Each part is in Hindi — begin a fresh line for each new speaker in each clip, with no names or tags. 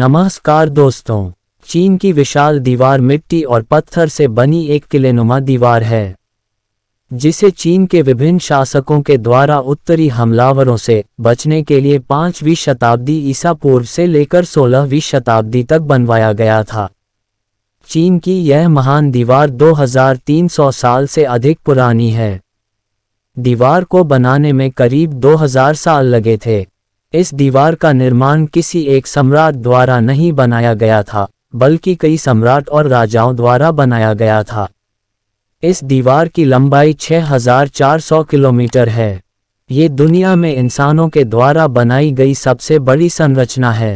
नमस्कार दोस्तों चीन की विशाल दीवार मिट्टी और पत्थर से बनी एक किलेनुमा दीवार है जिसे चीन के विभिन्न शासकों के द्वारा उत्तरी हमलावरों से बचने के लिए पांचवीं शताब्दी ईसा पूर्व से लेकर सोलहवीं शताब्दी तक बनवाया गया था चीन की यह महान दीवार 2300 साल से अधिक पुरानी है दीवार को बनाने में करीब 2000 साल लगे थे इस दीवार का निर्माण किसी एक सम्राट द्वारा नहीं बनाया गया था बल्कि कई सम्राट और राजाओं द्वारा बनाया गया था इस दीवार की लंबाई 6,400 किलोमीटर है ये दुनिया में इंसानों के द्वारा बनाई गई सबसे बड़ी संरचना है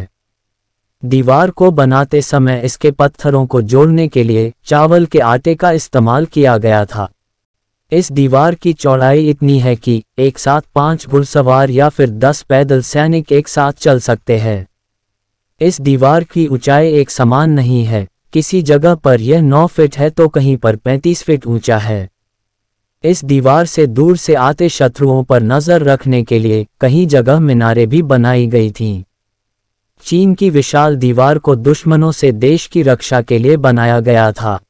दीवार को बनाते समय इसके पत्थरों को जोड़ने के लिए चावल के आटे का इस्तेमाल किया गया था इस दीवार की चौड़ाई इतनी है कि एक साथ पांच घुड़सवार या फिर दस पैदल सैनिक एक साथ चल सकते हैं इस दीवार की ऊंचाई एक समान नहीं है किसी जगह पर यह नौ फीट है तो कहीं पर पैंतीस फीट ऊंचा है इस दीवार से दूर से आते शत्रुओं पर नजर रखने के लिए कहीं जगह मीनारें भी बनाई गई थीं चीन की विशाल दीवार को दुश्मनों से देश की रक्षा के लिए बनाया गया था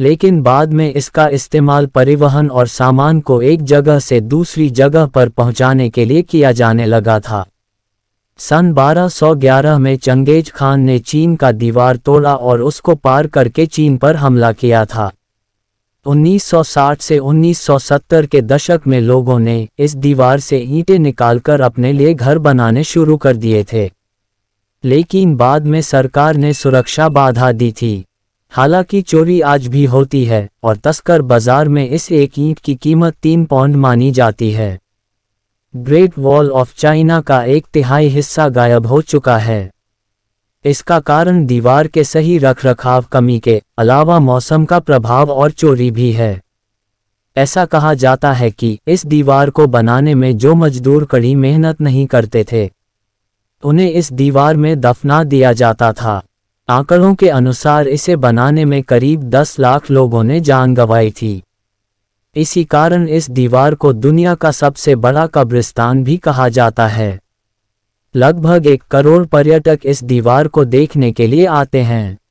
लेकिन बाद में इसका इस्तेमाल परिवहन और सामान को एक जगह से दूसरी जगह पर पहुंचाने के लिए किया जाने लगा था सन 1211 में चंगेज खान ने चीन का दीवार तोड़ा और उसको पार करके चीन पर हमला किया था 1960 से 1970 के दशक में लोगों ने इस दीवार से ईंटें निकालकर अपने लिए घर बनाने शुरू कर दिए थे लेकिन बाद में सरकार ने सुरक्षा बाधा दी थी हालांकि चोरी आज भी होती है और तस्कर बाजार में इस एक ईंट की कीमत तीन पाउंड मानी जाती है ग्रेट वॉल ऑफ चाइना का एक तिहाई हिस्सा गायब हो चुका है इसका कारण दीवार के सही रखरखाव कमी के अलावा मौसम का प्रभाव और चोरी भी है ऐसा कहा जाता है कि इस दीवार को बनाने में जो मजदूर कड़ी मेहनत नहीं करते थे उन्हें इस दीवार में दफना दिया जाता था आंकड़ों के अनुसार इसे बनाने में करीब 10 लाख लोगों ने जान गंवाई थी इसी कारण इस दीवार को दुनिया का सबसे बड़ा कब्रिस्तान भी कहा जाता है लगभग एक करोड़ पर्यटक इस दीवार को देखने के लिए आते हैं